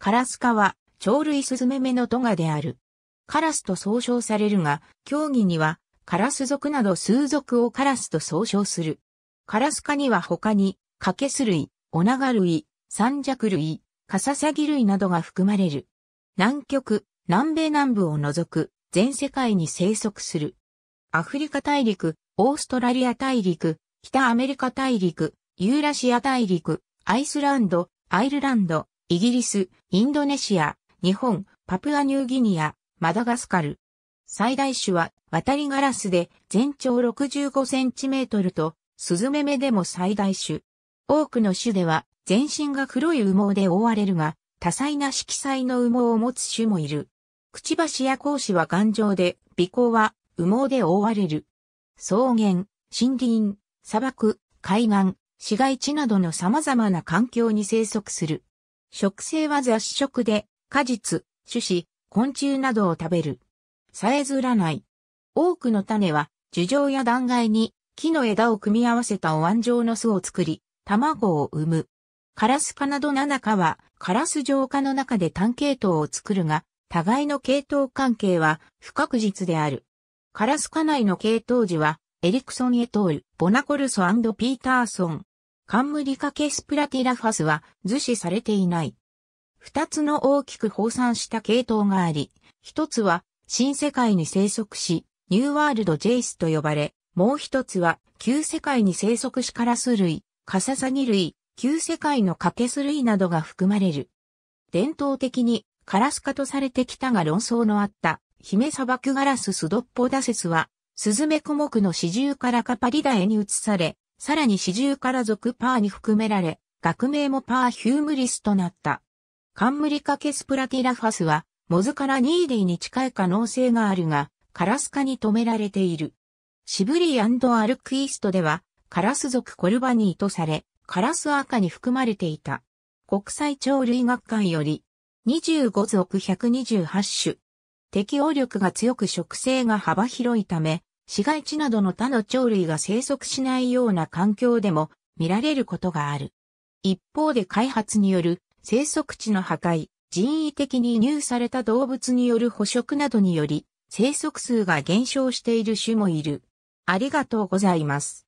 カラス科は、鳥類スズメメのトガである。カラスと総称されるが、競技には、カラス族など数族をカラスと総称する。カラス科には他に、カケス類、オナガ類、三尺類、カササギ類などが含まれる。南極、南米南部を除く、全世界に生息する。アフリカ大陸、オーストラリア大陸、北アメリカ大陸、ユーラシア大陸、アイスランド、アイルランド、イギリス、インドネシア、日本、パプアニューギニア、マダガスカル。最大種は渡りガラスで全長65センチメートルと、スズメメでも最大種。多くの種では全身が黒い羽毛で覆われるが、多彩な色彩の羽毛を持つ種もいる。くちばしや格子は頑丈で、鼻孔は羽毛で覆われる。草原、森林、砂漠、海岸、市街地などの様々な環境に生息する。食性は雑食で、果実、種子、昆虫などを食べる。さえずらない。多くの種は、樹状や断崖に木の枝を組み合わせたお椀状の巣を作り、卵を産む。カラス科など7科は、カラス浄化の中で単系統を作るが、互いの系統関係は不確実である。カラス科内の系統樹は、エリクソン・エトール、ボナコルソピーターソン、冠カケスプラティラファスは図示されていない。二つの大きく放散した系統があり、一つは新世界に生息し、ニューワールドジェイスと呼ばれ、もう一つは旧世界に生息しカラス類、カササギ類、旧世界のカケス類などが含まれる。伝統的にカラス化とされてきたが論争のあった姫砂漠ガラススドッポダセスは、スズメコモクの始終からカパリダエに移され、さらに四十から属パーに含められ、学名もパーヒュームリスとなった。カンムリカケスプラティラファスは、モズからニーディに近い可能性があるが、カラス化に止められている。シブリーアルクイストでは、カラス属コルバニーとされ、カラス赤に含まれていた。国際鳥類学会より、25属128種。適応力が強く植生が幅広いため、市街地などの他の鳥類が生息しないような環境でも見られることがある。一方で開発による生息地の破壊、人為的に入された動物による捕食などにより生息数が減少している種もいる。ありがとうございます。